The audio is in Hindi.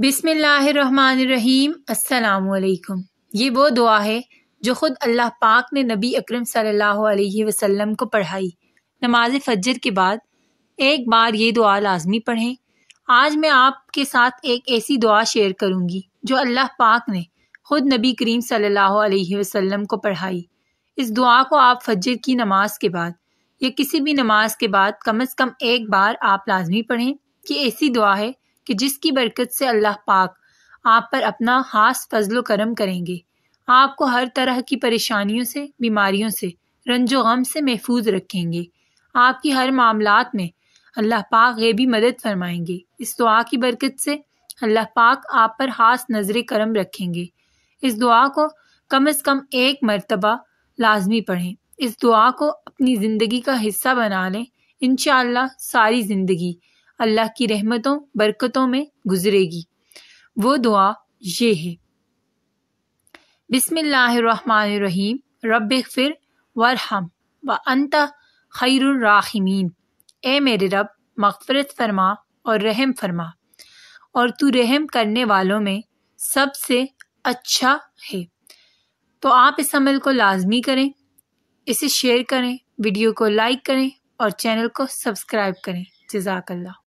बिसमीम अल्लाम ये वो दुआ है जो ख़ुद अल्लाह पाक ने नबी अकरम सल्लल्लाहु अलैहि वसल्लम को पढ़ाई नमाज फजर के बाद एक बार ये दुआ लाजमी पढ़ें आज मैं आपके साथ एक ऐसी दुआ शेयर करूंगी जो अल्लाह पाक ने ख़ुद नबी करीम सल्लल्लाहु अलैहि वसल्लम को पढ़ाई इस दुआ को आप फजर की नमाज के बाद या किसी भी नमाज के बाद कम अज़ कम एक बार आप लाजमी पढ़ें कि ऐसी दुआ है कि जिसकी बरकत से अल्लाह पाक आप पर अपना खास फजल करम करेंगे आपको हर तरह की परेशानियों से बीमारियों से रंजो गम से महफूज रखेंगे आपकी हर मामलात में अल्लाह पाक ये भी मदद फरमाएंगे इस दुआ की बरकत से अल्लाह पाक आप पर खास नजर करम रखेंगे इस दुआ को कम अज़ कम एक मरतबा लाजमी पढ़ें इस दुआ को अपनी ज़िंदगी का हिस्सा बना लें इनशाला सारी ज़िंदगी अल्लाह की रहमतों बरकतों में गुजरेगी वो दुआ ये है बिसमीम रब फिर वरहम व अंत खैरमीन ए मेरे रब मगफरत फरमा और रहम फरमा और तू रहम करने वालों में सबसे अच्छा है तो आप इस अमल को लाजमी करें इसे शेयर करें वीडियो को लाइक करें और चैनल को सब्सक्राइब करें जजाकल्ला